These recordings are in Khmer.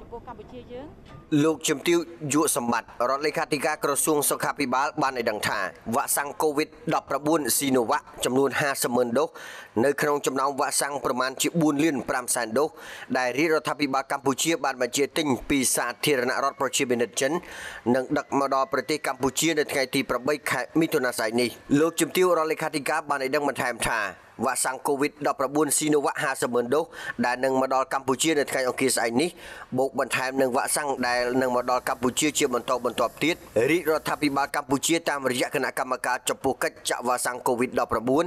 ចំពោះកម្ពុជាយើងលោកជំទាវយុវសម្បត្តិរដ្ឋលេខាធិការក្រសួងសុខាភិបាលបានឲ្យដឹងថាវ៉ាក់សាំង COVID-19 Sinovac ចំនួន50ម៉ឺនដូសនៅក្នុងចំណោមវ៉ាក់សាំងប្រមាណជា4លាន5សែនដូសដែលរាជរដ្ឋាភិបាលកម្ពុជា បានបញ្ជាទិញ ពីសាធារណរដ្ឋប្រជាមានិតចិន និងដឹកមកដល់ប្រទេសកម្ពុជានៅថ្ងៃទី8ខែមិថុនាឆ្នាំនេះលោកជំទាវរដ្ឋលេខាធិការបានឲ្យដឹងបន្ថែមថាវ៉ាក់សាំង COVID-19 Sinovac 50ម៉ឺនដូសដែលនឹងមកដល់កម្ពុជានៅថ្ងៃអង្គារស្អែកនេះបូកបន្ថែមនឹងវ៉ាក់សាំងដែលនឹងមកដល់កម្ពុជាជាបន្តបន្ទាប់ទៀតរាជរដ្ឋាភិបាលកម្ពុជាតាមរយៈគណៈកម្មការចំពោះកិច្ចចាក់វ៉ាក់សាំង COVID-19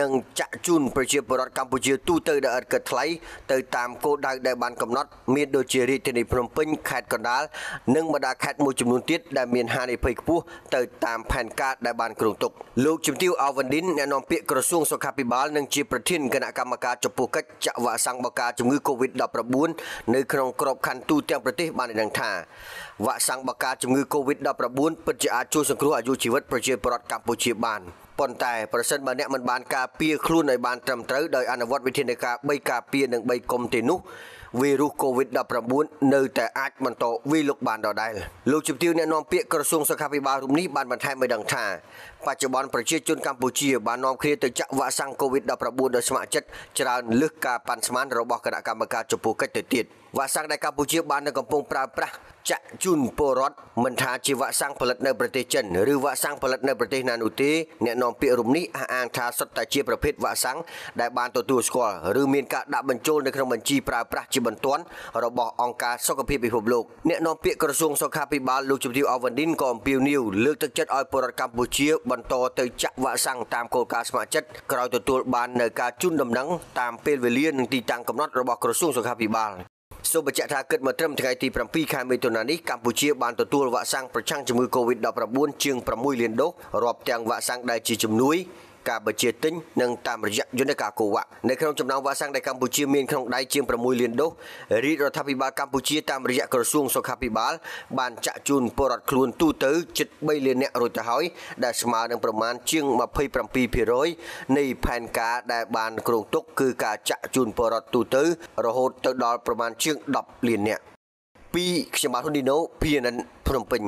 និងចាក់ជូនប្រជាពលរដ្ឋកម្ពុជាទូទៅដោយឥតគិតថ្លៃទៅតាមគោលដៅដែលបានកំណត់ មានដូចជារាជធានីភ្នំពេញខេត្តកណ្ដាលនិងបណ្ដាខេត្តមួយចំនួនទៀតដែលមានហានិភ័យខ្ពស់ទៅតាមផែនការដែលបានគ្រោងទុក លោកជំទាវអាវ៉ាន់ឌិនអ្នកនាំពាក្យក្រសួងសុខាភិបាលបាលនិងជាប្រធានគណៈកម្មការចំពោះកិច្ចចាក់វ៉ាក់សាំងបកាជំងឺ Covid-19 នៅក្នុងក្របខ័ណ្ឌទូទាំងប្រទេសបានដឹងថាវ៉ាក់សាំងបកាជំងឺ Covid-19 ពិតជាអាចជួយសង្គ្រោះអាយុជីវិតប្រជាពលរដ្ឋកម្ពុជាបានប៉ុន្តែប្រសិនបើអ្នកមិនបានការពារខ្លួនឲ្យបានត្រឹមត្រូវដោយអនុវត្តវិធានការ3ការពារនិង3កុំទេនោះវីរុស COVID-19 នៅតែអាចបន្តវាយលុកបានដដែលលោកជំទាវអ្នកនាំពាក្យក្រសួងសុខាភិបាលរូបនេះបានបន្ថែមឲ្យដឹងថាបច្ចុប្បន្នប្រជាជនកម្ពុជាបាននាំគ្នាទៅចាក់វ៉ាក់សាំង COVID-19 ដោយស្ម័គ្រចិត្តច្រើនលើសការប៉ាន់ស្មានរបស់គណៈកម្មការចំពោះកិច្ចទៅទៀតវ៉ាក់សាំងដែលកម្ពុជាបាននៅកំពុងប្រើប្រាស់ចាក់ជូនពលរដ្ឋមិនថាជាវ៉ាក់សាំងផលិតនៅប្រទេសចិនឬវ៉ាក់សាំងផលិតនៅប្រទេសណានោះទេ អ្នកនាំពាក្យរំនេះអះអាងថាសុទ្ធតែជាប្រភេទវ៉ាក់សាំងដែលបានទទួលស្គាល់ឬមានការដាក់បញ្ចូលនៅក្នុងបញ្ជីប្រើប្រាស់ជាបន្ទាន់របស់អង្គការសុខភាពពិភពលោកអ្នកនាំពាក្យក្រសួងសុខាភិបាលលោកជំទាវអវ៉ាឌីនក៏អំពាវនាវលើកទឹកចិត្តឲ្យពលរដ្ឋកម្ពុជា បន្តទៅចាក់វ៉ាក់សាំងតាមគោលការណ៍ស្ម័គ្រចិត្តក្រោយទទួលបាននៅការជូនដំណឹងតាមពេលវេលានិងទីតាំងកំណត់របស់ក្រសួងសុខាភិបាលសូមបញ្ជាក់ថាគិតមកត្រឹមថ្ងៃទី7ខែមិថុនានេះកម្ពុជាបានទទួលវ៉ាក់សាំងប្រឆាំងជំងឺ Covid-19 ជាង6លានដូសរាប់ទាំងវ៉ាក់សាំងដែលជាជំនួយការបញ្ជាទិញនិងតាមរយៈយន្តការកូវ៉ាក់នៅក្នុងចំណោមវ៉ាក់សាំងដែលកម្ពុជាមានក្នុងដៃជាង6លានដូសរាជរដ្ឋាភិបាលកម្ពុជាតាមរយៈក្រសួងសុខាភិបាលបានចាក់ជូនពលរដ្ឋខ្លួនទូទៅជិត3លានអ្នករួចទៅហើយដែលស្មើនឹងប្រមាណជាង27%នៃផែនការដែលបានគ្រោងទុកគឺការចាក់ជូនពលរដ្ឋទូទៅ រហូតទៅដល់ប្រមាណជាង10លានអ្នកពីខ្ញុំបាទហ៊ុនឌីណូ PNN ភ្នំពេញ